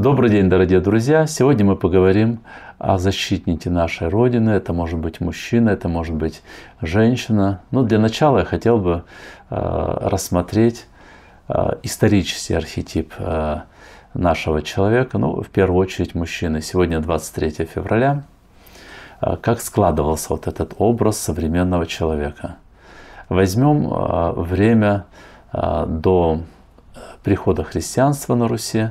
Добрый день, дорогие друзья! Сегодня мы поговорим о защитнике нашей Родины. Это может быть мужчина, это может быть женщина. Но для начала я хотел бы э, рассмотреть э, исторический архетип э, нашего человека, ну, в первую очередь мужчины. Сегодня 23 февраля. Как складывался вот этот образ современного человека? Возьмем время до прихода христианства на Руси.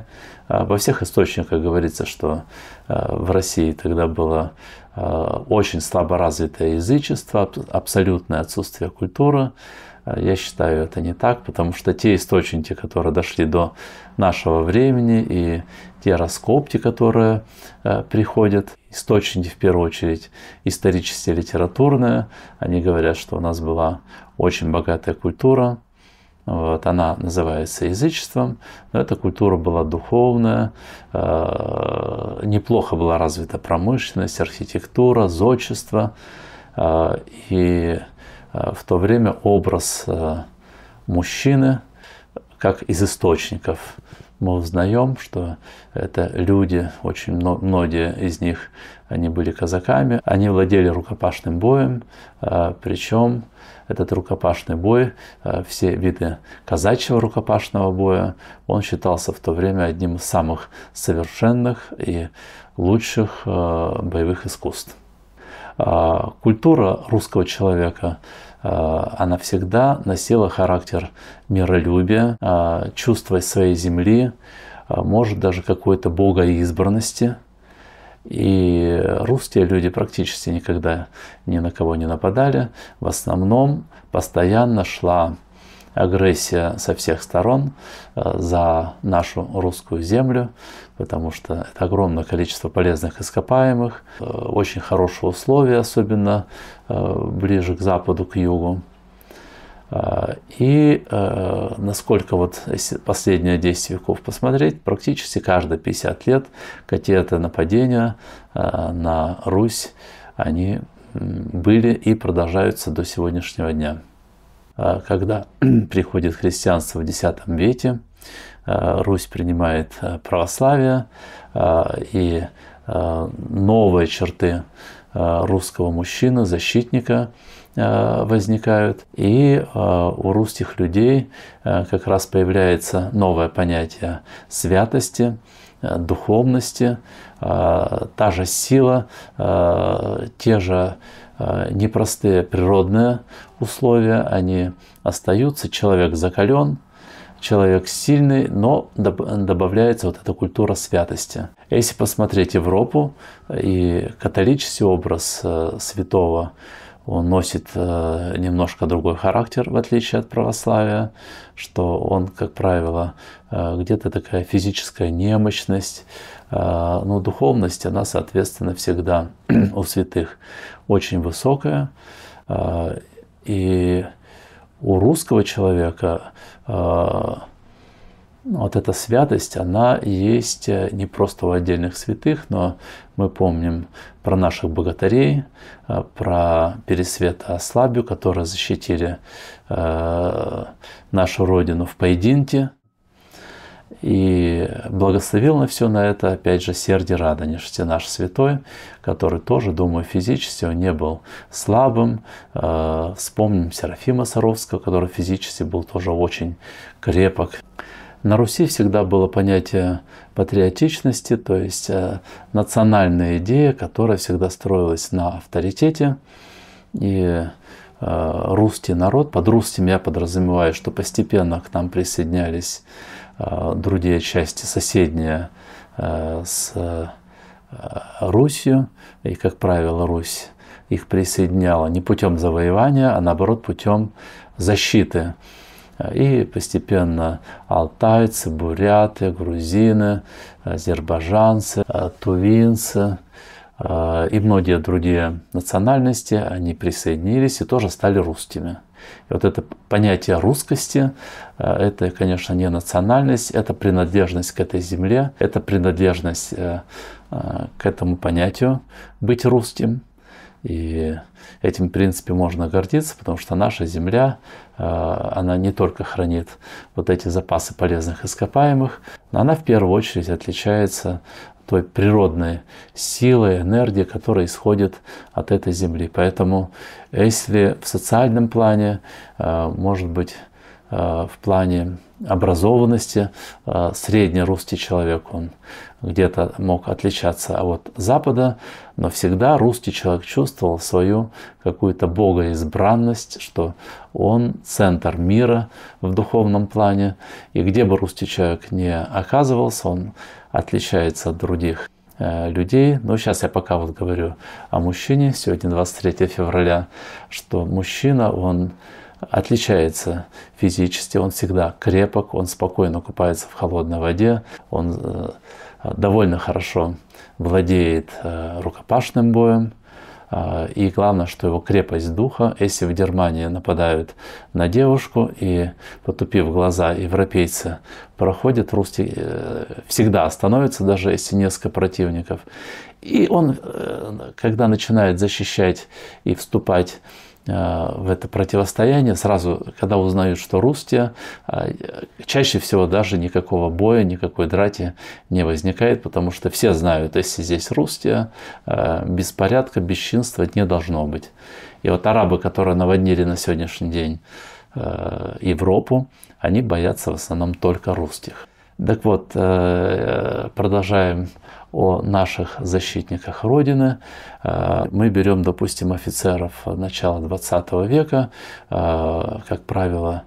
А, во всех источниках говорится, что а, в России тогда было а, очень слабо развитое язычество, абсолютное отсутствие культуры. Я считаю, это не так, потому что те источники, которые дошли до нашего времени, и те раскопки, которые приходят, источники, в первую очередь, исторические, литературные, они говорят, что у нас была очень богатая культура, вот, она называется язычеством, но эта культура была духовная, э, неплохо была развита промышленность, архитектура, зодчество. Э, и э, в то время образ э, мужчины как из источников мы узнаем, что это люди, очень многие из них, они были казаками, они владели рукопашным боем, а, причем этот рукопашный бой, а, все виды казачьего рукопашного боя, он считался в то время одним из самых совершенных и лучших а, боевых искусств. А, культура русского человека, а, она всегда носила характер миролюбия, а, чувства своей земли, может даже какой-то богоизбранности. И русские люди практически никогда ни на кого не нападали. В основном постоянно шла агрессия со всех сторон э, за нашу русскую землю, потому что это огромное количество полезных ископаемых, э, очень хорошие условия, особенно э, ближе к западу, к югу. И насколько вот последние 10 веков посмотреть, практически каждые 50 лет какие-то нападения на Русь, они были и продолжаются до сегодняшнего дня. А, когда приходит христианство в X веке, а, Русь принимает а, православие, и новые черты русского мужчины, защитника возникают. И у русских людей как раз появляется новое понятие святости, Э, духовности, э, та же сила, э, те же непростые природные условия, они остаются, человек закален, человек сильный, но добавляется вот эта культура святости. Если посмотреть Европу и католический образ святого, он носит э, немножко другой характер, в отличие от православия, что он, как правило, э, где-то такая физическая немощность, э, но духовность, она, соответственно, всегда у святых очень высокая. И у русского человека ну, вот эта святость, она есть э, не просто у отдельных святых, но мы помним про наших богатарей, э, про Пересвета Ослабию, которые защитили э, нашу Родину в поединке. И благословил на все на это, опять же, Серди Радонеж, наш святой, который тоже, думаю, физически он не был слабым. Вспомним Серафима Саровского, который физически был тоже очень крепок. На Руси всегда было понятие патриотичности, то есть э, национальная идея, которая всегда строилась на авторитете. И э, русский народ, под русским я подразумеваю, что постепенно к нам присоединялись э, другие части, соседние с Русью, и, как правило, Русь их присоединяла не путем завоевания, а наоборот путем защиты. И постепенно алтайцы, буряты, грузины, азербайджанцы, э, тувинцы э, и многие другие национальности, они присоединились и тоже стали русскими. И вот это понятие русскости, э, это, конечно, не национальность, это принадлежность к этой земле, это принадлежность к этому понятию быть русским – и этим, в принципе, можно гордиться, потому что наша земля, э, она не только хранит вот эти запасы полезных ископаемых, но она в первую очередь отличается той природной силой, энергией, которая исходит от этой земли. Поэтому если в социальном плане, э, может быть, э, в плане образованности э, средний русский человек. Он где-то мог отличаться от Запада, но всегда русский человек чувствовал свою какую-то богоизбранность, что он центр мира в духовном плане, и где бы русский человек не оказывался, он отличается от других э, людей. Но сейчас я пока вот говорю о мужчине, сегодня 23 февраля, что мужчина, он отличается физически, он всегда крепок, он спокойно купается в холодной воде, он э, довольно хорошо владеет э, рукопашным боем, э, и главное, что его крепость духа, если в Германии нападают на девушку, и потупив глаза европейцы проходят, русский всегда остановится, даже если несколько противников. И он, когда начинает защищать и вступать Э, в это противостояние, сразу, когда узнают, что Рустия, э, чаще всего даже никакого боя, никакой драти не возникает, потому что все знают, если здесь Рустия, э, беспорядка, бесчинства не должно быть. И вот арабы, которые наводнили на сегодняшний день Европу, они боятся в основном только русских. Так вот, продолжаем о наших защитниках Родины. Э, мы берем, допустим, офицеров начала 20 века, э, как правило,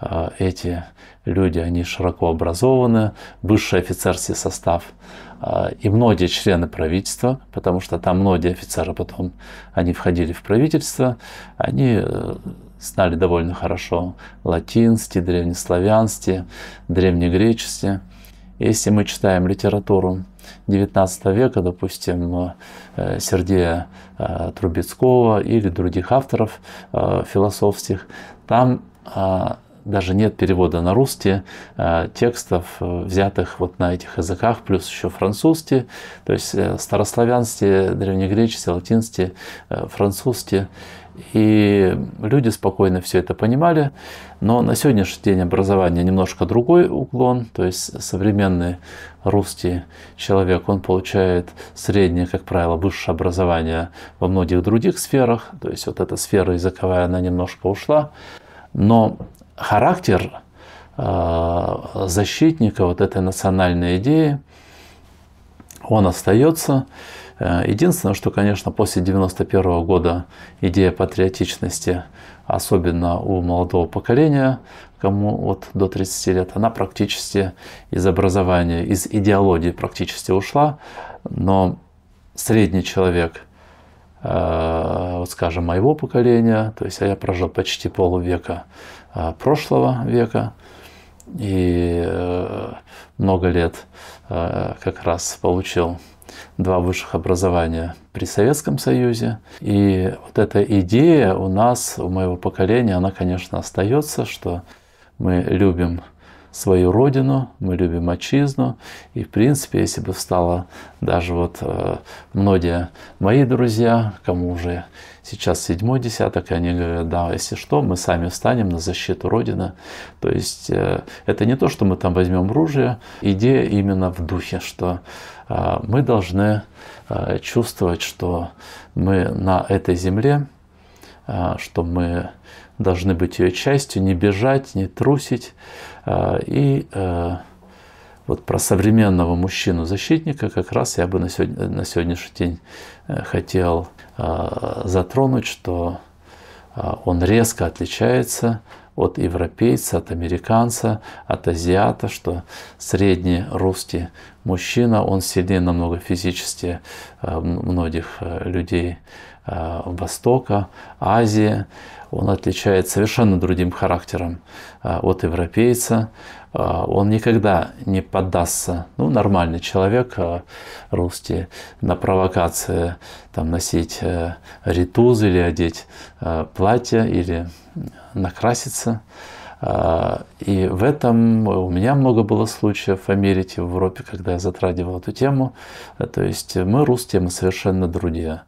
э, эти люди, они широко образованы, высший офицерский состав и многие члены правительства, потому что там многие офицеры потом, они входили в правительство, они знали довольно хорошо латинский, древнеславянский, древнегреческий. Если мы читаем литературу XIX века, допустим, э, Сергея э, Трубецкого или других авторов э, философских, там даже нет перевода на русский текстов, взятых вот на этих языках, плюс еще французский, то есть старославянский, древнегреческий, латинский, французский. И люди спокойно все это понимали. Но на сегодняшний день образование немножко другой уклон. То есть современный русский человек, он получает среднее, как правило, высшее образование во многих других сферах. То есть вот эта сфера языковая, она немножко ушла. Но характер э, защитника вот этой национальной идеи, он остается. Э, единственное, что, конечно, после 91 года идея патриотичности, особенно у молодого поколения, кому вот до 30 лет, она практически из образования, из идеологии практически ушла, но средний человек, э, вот скажем, моего поколения, то есть я прожил почти полувека э, прошлого века, и много лет как раз получил два высших образования при Советском Союзе. И вот эта идея у нас, у моего поколения, она, конечно, остается, что мы любим свою родину, мы любим отчизну. И, в принципе, если бы встала даже вот э, многие мои друзья, кому уже сейчас седьмой десяток, и они говорят, да, если что, мы сами встанем на защиту Родины. То есть э, это не то, что мы там возьмем оружие, идея именно в духе, что э, мы должны э, чувствовать, что мы на этой земле, что мы должны быть ее частью, не бежать, не трусить и вот про современного мужчину-защитника как раз я бы на, сегодня, на сегодняшний день э, хотел э, затронуть, что э, он резко отличается от европейца, от американца, от азиата, что средний русский мужчина, он сильнее намного физически э, многих э, людей э, Востока, Азии. Он отличается совершенно другим характером от европейца. Он никогда не поддастся, ну, нормальный человек русский, на провокации там, носить ритузы или одеть платье или накраситься. А, и в этом у меня много было случаев в Америке, в Европе, когда я затрагивал эту тему. То есть мы, русские, мы совершенно другие.